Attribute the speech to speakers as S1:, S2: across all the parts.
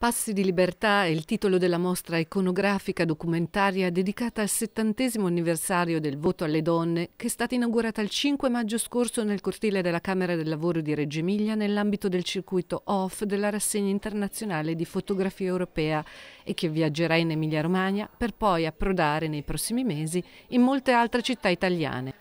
S1: Passi di libertà è il titolo della mostra iconografica documentaria dedicata al settantesimo anniversario del voto alle donne che è stata inaugurata il 5 maggio scorso nel cortile della Camera del Lavoro di Reggio Emilia nell'ambito del circuito OFF della rassegna internazionale di fotografia europea e che viaggerà in Emilia Romagna per poi approdare nei prossimi mesi in molte altre città italiane.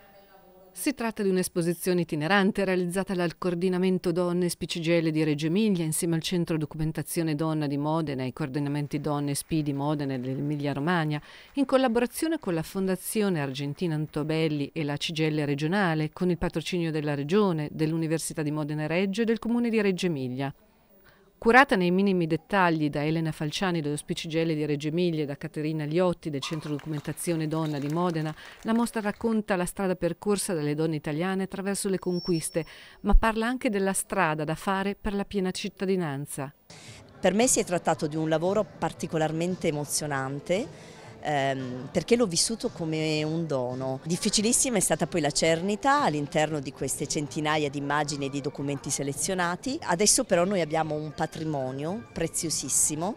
S1: Si tratta di un'esposizione itinerante realizzata dal Coordinamento Donne e Spicigele di Reggio Emilia insieme al Centro Documentazione Donna di Modena e ai Coordinamenti Donne Spi di Modena e dell'Emilia Romagna, in collaborazione con la Fondazione Argentina Antobelli e la Cigelle regionale, con il patrocinio della Regione, dell'Università di Modena e Reggio e del Comune di Reggio Emilia. Curata nei minimi dettagli da Elena Falciani dello Spicigelle di Reggio Emilia e da Caterina Liotti del Centro Documentazione Donna di Modena, la mostra racconta la strada percorsa dalle donne italiane attraverso le conquiste,
S2: ma parla anche della strada da fare per la piena cittadinanza. Per me si è trattato di un lavoro particolarmente emozionante ehm, perché l'ho vissuto come un dono. Difficilissima è stata poi la cernita all'interno di queste centinaia di immagini e di documenti selezionati. Adesso però noi abbiamo un patrimonio preziosissimo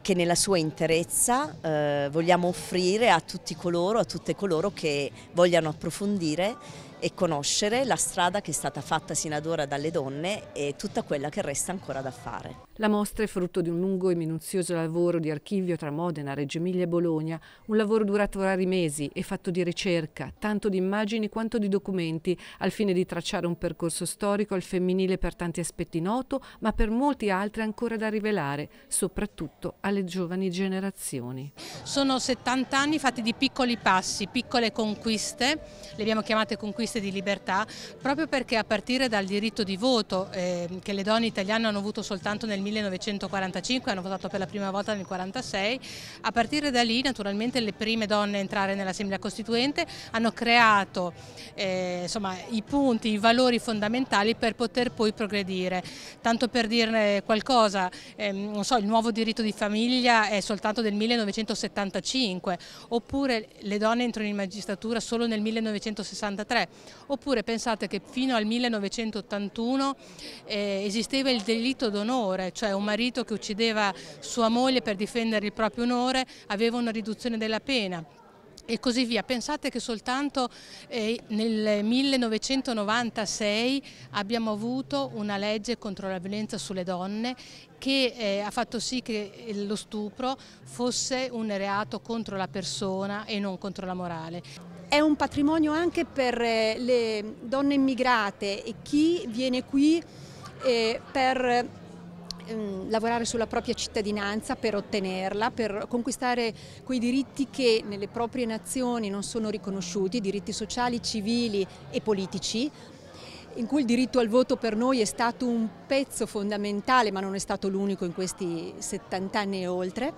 S2: che nella sua interezza eh, vogliamo offrire a tutti coloro, a tutte coloro che vogliano approfondire e conoscere la strada che è stata fatta sino ad ora dalle donne e tutta quella che resta ancora da fare. La mostra è
S1: frutto di un lungo e minuzioso lavoro di archivio tra Modena, Reggio Emilia e Bologna, un lavoro durato vari mesi e fatto di ricerca, tanto di immagini quanto di documenti, al fine di tracciare un percorso storico al femminile per tanti aspetti noto, ma per molti altri ancora da rivelare, soprattutto alle giovani generazioni. Sono 70 anni fatti di
S3: piccoli passi, piccole conquiste, le abbiamo chiamate conquiste richieste di libertà proprio perché a partire dal diritto di voto eh, che le donne italiane hanno avuto soltanto nel 1945, hanno votato per la prima volta nel 1946, a partire da lì naturalmente le prime donne a entrare nell'Assemblea Costituente hanno creato eh, insomma, i punti, i valori fondamentali per poter poi progredire. Tanto per dirne qualcosa, ehm, so, il nuovo diritto di famiglia è soltanto del 1975, oppure le donne entrano in magistratura solo nel 1963. Oppure pensate che fino al 1981 eh, esisteva il delitto d'onore, cioè un marito che uccideva sua moglie per difendere il proprio onore aveva una riduzione della pena e così via. Pensate che soltanto eh, nel 1996 abbiamo avuto una legge contro la violenza sulle donne che eh, ha fatto sì che eh, lo stupro fosse un reato contro la persona e non contro la morale
S4: è un patrimonio anche per eh, le donne immigrate e chi viene qui eh, per ehm, lavorare sulla propria cittadinanza per ottenerla, per conquistare quei diritti che nelle proprie nazioni non sono riconosciuti, diritti sociali, civili e politici, in cui il diritto al voto per noi è stato un pezzo fondamentale, ma non è stato l'unico in questi 70 anni e oltre,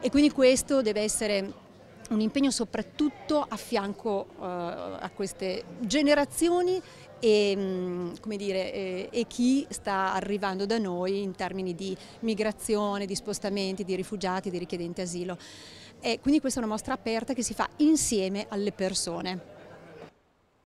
S4: e quindi questo deve essere un impegno soprattutto a fianco uh, a queste generazioni e, um, dire, e, e, chi sta arrivando da noi in termini di migrazione, di spostamenti, di rifugiati, di richiedenti asilo. E quindi questa è una mostra aperta che si fa insieme alle persone.